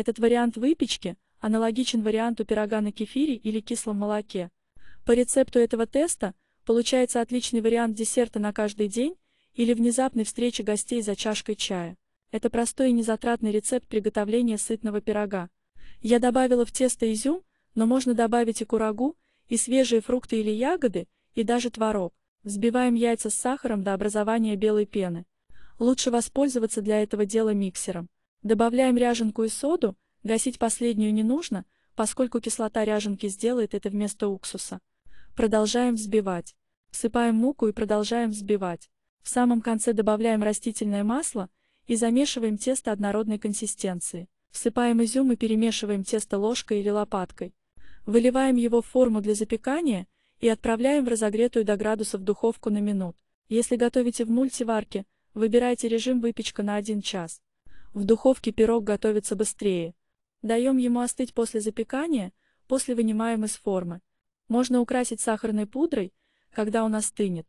Этот вариант выпечки аналогичен варианту пирога на кефире или кислом молоке. По рецепту этого теста получается отличный вариант десерта на каждый день или внезапной встречи гостей за чашкой чая. Это простой и незатратный рецепт приготовления сытного пирога. Я добавила в тесто изюм, но можно добавить и курагу, и свежие фрукты или ягоды, и даже творог. Взбиваем яйца с сахаром до образования белой пены. Лучше воспользоваться для этого дела миксером. Добавляем ряженку и соду, гасить последнюю не нужно, поскольку кислота ряженки сделает это вместо уксуса. Продолжаем взбивать. Всыпаем муку и продолжаем взбивать. В самом конце добавляем растительное масло и замешиваем тесто однородной консистенции. Всыпаем изюм и перемешиваем тесто ложкой или лопаткой. Выливаем его в форму для запекания и отправляем в разогретую до градусов духовку на минут. Если готовите в мультиварке, выбирайте режим выпечка на 1 час. В духовке пирог готовится быстрее. Даем ему остыть после запекания, после вынимаем из формы. Можно украсить сахарной пудрой, когда он остынет.